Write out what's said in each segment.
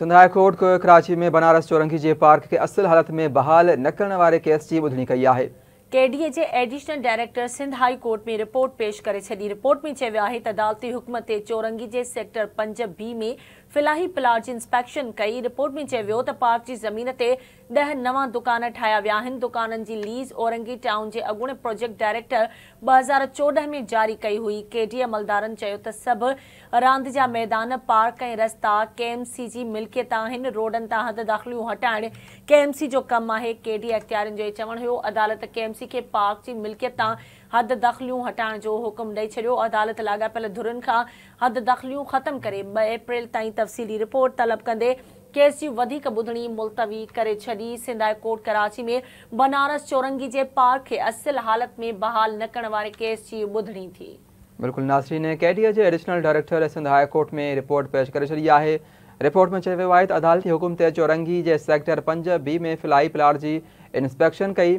संधाया court को कराची में बनारस चौरंगी जे park के असल हालत में बहाल न करण वे केस की बुधनी कई है के additional director Sindh high court में रिपोर्ट पेश करे छी रिपोर्ट में अदालती हुक्म चोरंगी के सेक्टर पंज बी में फिलाही प्लाट की इंस्पेक्शन कई रिपोर्ट में पार्क की ज़मीन से दह नव दुकान ठाया वह दुकान की लीज़ औरंगी टाउन के अॻूणे प्रोजेक्ट डायरेक्टर ब हज़ार चौदह में जारी कई हुई केडीए अमलदारनि सब त सभु मैदान पार्क ए रस्ता केएमसी की मिल्कियत रोडन हद दाखिल हटाइण केएमसी जो कम है केडी अख़्तियारनि जो चवणु अदालत केएमसी एनसीसी खे पार्क जी मिल्कियत तां हद दख़लियूं हटाइण जो हुकुम ॾेई छॾियो अदालत लाॻापियल धुरनि खां हद दख़लियूं ख़त्म करे ॿ अप्रैल ताईं तफ़सीली रिपोर्ट तलब कंदे केस जी वधीक ॿुधणी मुलतवी करे छॾी सिंधाए कोर्ट कराची में बनारस चौरंगी जे पार्क खे असल हालत में बहाल न करण वारे केस जी ॿुधणी थी बिल्कुलु नासरीन कैडीअ जे additional director Sindh high court में रिपोर्ट पेश करे छॾी आहे रिपोर्ट में चयो वियो आहे त अदालती हुकुम ते चौरंगी जे सेक्टर पंज बी में फिलाई प्लाट जी इंस्पेक्शन कई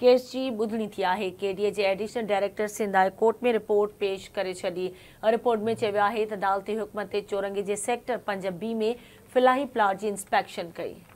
केस जी ॿुधणी थी आहे केडीअ जे additional director Sindh high court में रिपोर्ट पेश करे छॾी रिपोर्ट में चयो आहे त अदालती हुकम ते चोरंग जे सेक्टर पंज बी में फ़िलाही प्लाट जी इंस्पेक्शन कई